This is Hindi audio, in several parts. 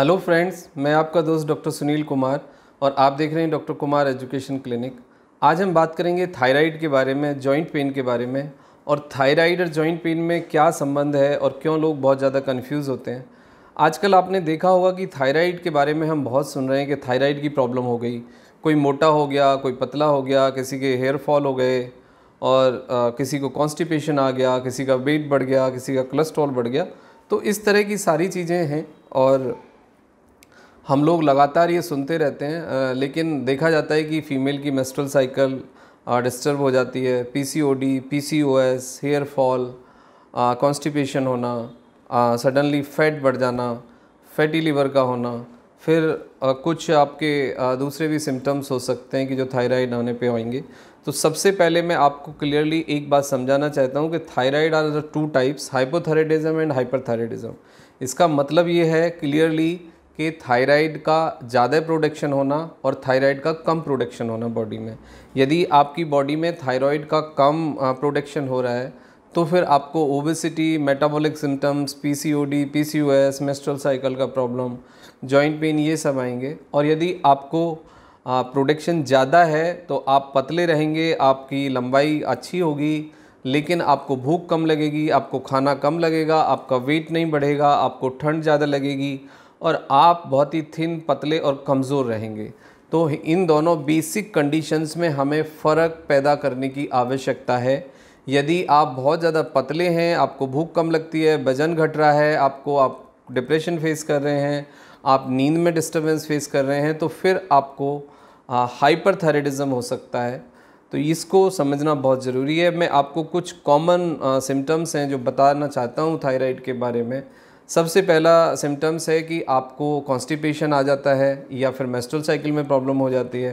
हेलो फ्रेंड्स मैं आपका दोस्त डॉक्टर सुनील कुमार और आप देख रहे हैं डॉक्टर कुमार एजुकेशन क्लिनिक आज हम बात करेंगे थायराइड के बारे में जॉइंट पेन के बारे में और थायराइड और जॉइंट पेन में क्या संबंध है और क्यों लोग बहुत ज़्यादा कन्फ्यूज़ होते हैं आजकल आपने देखा होगा कि थायराइड के बारे में हम बहुत सुन रहे हैं कि थायराइड की प्रॉब्लम हो गई कोई मोटा हो गया कोई पतला हो गया किसी के हेयर फॉल हो गए और आ, किसी को कॉन्स्टिपेशन आ गया किसी का वेट बढ़ गया किसी का कोलेस्ट्रॉल बढ़ गया तो इस तरह की सारी चीज़ें हैं और हम लोग लगातार ये सुनते रहते हैं लेकिन देखा जाता है कि फ़ीमेल की मेस्ट्रल साइकिल डिस्टर्ब हो जाती है PCOD, PCOS, hair fall constipation होना सडनली फैट बढ़ जाना फैटी लीवर का होना फिर आ, कुछ आपके आ, दूसरे भी सिम्टम्स हो सकते हैं कि जो थायराइड आने पे आएंगे तो सबसे पहले मैं आपको क्लियरली एक बात समझाना चाहता हूँ कि thyroid are two types hypothyroidism and hyperthyroidism इसका मतलब ये है क्लियरली कि थायराइड का ज़्यादा प्रोडक्शन होना और थायराइड का कम प्रोडक्शन होना बॉडी में यदि आपकी बॉडी में थायराइड का कम प्रोडक्शन हो रहा है तो फिर आपको obesity metabolic symptoms PCOD, PCOS, menstrual cycle का प्रॉब्लम जॉइंट पेन ये सब आएंगे और यदि आपको प्रोडक्शन ज़्यादा है तो आप पतले रहेंगे आपकी लंबाई अच्छी होगी लेकिन आपको भूख कम लगेगी आपको खाना कम लगेगा आपका वेट नहीं बढ़ेगा आपको ठंड ज़्यादा लगेगी और आप बहुत ही थिन पतले और कमज़ोर रहेंगे तो इन दोनों बेसिक कंडीशंस में हमें फ़र्क पैदा करने की आवश्यकता है यदि आप बहुत ज़्यादा पतले हैं आपको भूख कम लगती है वजन घट रहा है आपको आप डिप्रेशन फेस कर रहे हैं आप नींद में डिस्टर्बेंस फेस कर रहे हैं तो फिर आपको हाइपरथायरेडिज्म हो सकता है तो इसको समझना बहुत ज़रूरी है मैं आपको कुछ कॉमन सिम्टम्स हैं जो बताना चाहता हूँ थायराइड के बारे में सबसे पहला सिम्टम्स है कि आपको कॉन्स्टिपेशन आ जाता है या फिर मेस्ट्रल साइकिल में प्रॉब्लम हो जाती है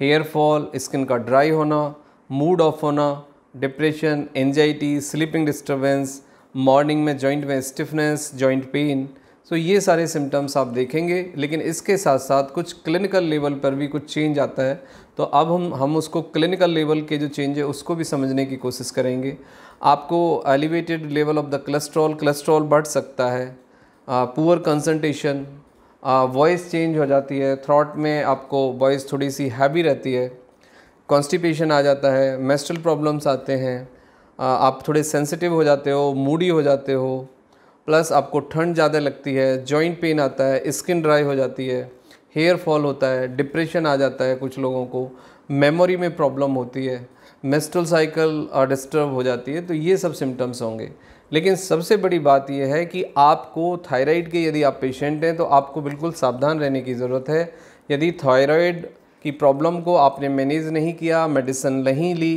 हेयर फॉल स्किन का ड्राई होना मूड ऑफ होना depression anxiety sleeping disturbance morning में जॉइंट में स्टिफनेस जॉइंट पेन सो ये सारे सिम्टम्स आप देखेंगे लेकिन इसके साथ साथ कुछ क्लिनिकल लेवल पर भी कुछ चेंज आता है तो अब हम हम उसको क्लिनिकल लेवल के जो चेंज है उसको भी समझने की कोशिश करेंगे आपको elevated level of the cholesterol cholesterol बढ़ सकता है पुअर कंसनट्रेशन वॉइस चेंज हो जाती है थ्रॉट में आपको वॉइस थोड़ी सी हैवी रहती है कॉन्स्टिपेशन आ जाता है मेस्ट्रल प्रॉब्लम्स आते हैं आप थोड़े सेंसिटिव हो जाते हो मूडी हो जाते हो प्लस आपको ठंड ज़्यादा लगती है जॉइंट पेन आता है स्किन ड्राई हो जाती है हेयर फॉल होता है डिप्रेशन आ जाता है कुछ लोगों को मेमोरी में प्रॉब्लम होती है मेस्ट्रल साइकिल डिस्टर्ब हो जाती है तो ये सब सिम्टम्स होंगे लेकिन सबसे बड़ी बात यह है कि आपको थायराइड के यदि आप पेशेंट हैं तो आपको बिल्कुल सावधान रहने की ज़रूरत है यदि थायराइड की प्रॉब्लम को आपने मैनेज नहीं किया मेडिसिन नहीं ली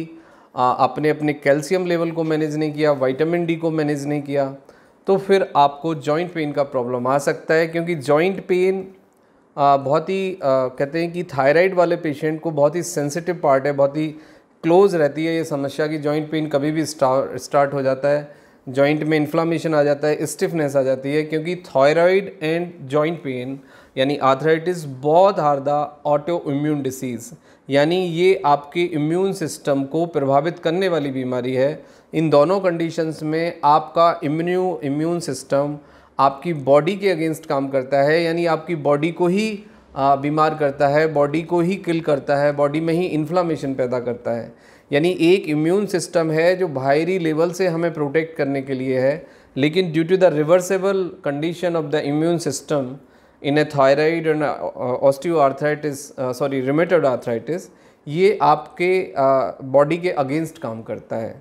आपने अपने कैल्शियम लेवल को मैनेज नहीं किया विटामिन डी को मैनेज नहीं किया तो फिर आपको जॉइंट पेन का प्रॉब्लम आ सकता है क्योंकि जॉइंट पेन बहुत ही कहते हैं कि थायराइड वाले पेशेंट को बहुत ही सेंसिटिव पार्ट है बहुत ही क्लोज रहती है ये समस्या कि जॉइंट पेन कभी भी स्टार्ट हो जाता है जॉइंट में इन्फ्लामेशन आ जाता है स्टिफनेस आ जाती है क्योंकि थायराइड एंड जॉइंट पेन यानी आर्थराइटिस बहुत हार्दा ऑटो इम्यून डिसीज़ यानी ये आपके इम्यून सिस्टम को प्रभावित करने वाली बीमारी है इन दोनों कंडीशंस में आपका इम्यू इम्यून सिस्टम आपकी बॉडी के अगेंस्ट काम करता है यानी आपकी बॉडी को ही बीमार करता है बॉडी को ही किल करता है बॉडी में ही इन्फ्लामेशन पैदा करता है यानी एक इम्यून सिस्टम है जो बाहरी लेवल से हमें प्रोटेक्ट करने के लिए है लेकिन due to the reversible condition of the immune system in a thyroid and arthritis sorry rheumatoid arthritis ये आपके बॉडी uh, के अगेंस्ट काम करता है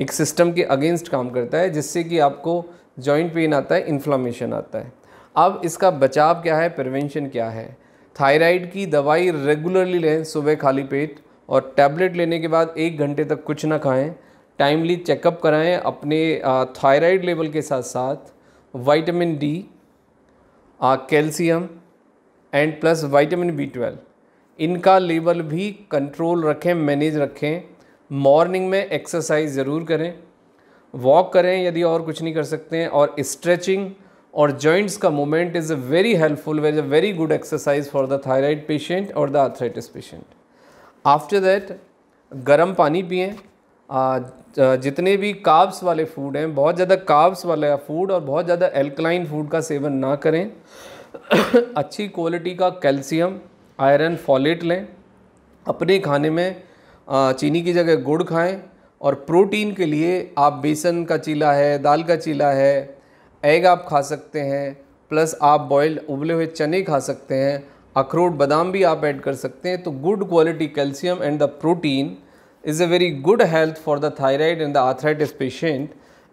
एक सिस्टम के अगेंस्ट काम करता है जिससे कि आपको जॉइंट पेन आता है इन्फ्लामेशन आता है अब इसका बचाव क्या है प्रिवेंशन क्या है थायराइड की दवाई रेगुलरली लें सुबह खाली पेट और टैबलेट लेने के बाद एक घंटे तक कुछ ना खाएं टाइमली चेकअप कराएं अपने थायराइड uh, लेवल के साथ साथ vitamin D calcium and plus vitamin B twelve इनका लेवल भी कंट्रोल रखें मैनेज रखें मॉर्निंग में एक्सरसाइज ज़रूर करें वॉक करें यदि और कुछ नहीं कर सकते हैं और स्ट्रेचिंग और जॉइंट्स का movement is a very helpful way a very good exercise for the thyroid patient और the arthritis patient after that गर्म पानी पिएँ जितने भी काब्स वाले फूड हैं बहुत ज़्यादा काब्स वाला फूड और बहुत ज़्यादा एल्कलाइन फूड का सेवन ना करें अच्छी क्वालिटी का कैल्शियम आयरन फॉलेट लें अपने खाने में चीनी की जगह गुड़ खाएं और प्रोटीन के लिए आप बेसन का चीला है दाल का चीला है एग आप खा सकते हैं प्लस आप बॉयल्ड उबले हुए चने खा सकते हैं अखरोट बादाम भी आप ऐड कर सकते हैं तो good quality calcium and the protein is a very good health for the thyroid and the arthritis patient.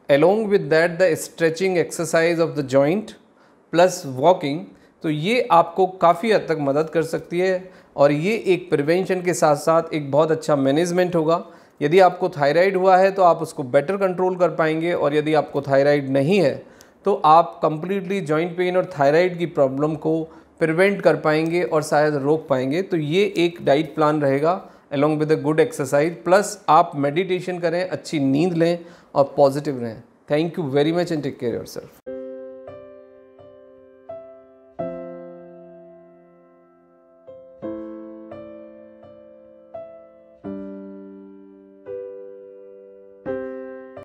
Along with that the stretching exercise of the joint plus walking तो ये आपको काफ़ी हद तक मदद कर सकती है और ये एक प्रिवेंशन के साथ साथ एक बहुत अच्छा मैनेजमेंट होगा यदि आपको थायराइड हुआ है तो आप उसको बेटर कंट्रोल कर पाएंगे और यदि आपको थायराइड नहीं है तो आप कम्प्लीटली जॉइंट पेन और थायराइड की प्रॉब्लम को प्रिवेंट कर पाएंगे और शायद रोक पाएंगे तो ये एक डाइट प्लान रहेगा along with a good exercise plus आप मेडिटेशन करें अच्छी नींद लें और पॉजिटिव रहें thank you very much and take care your self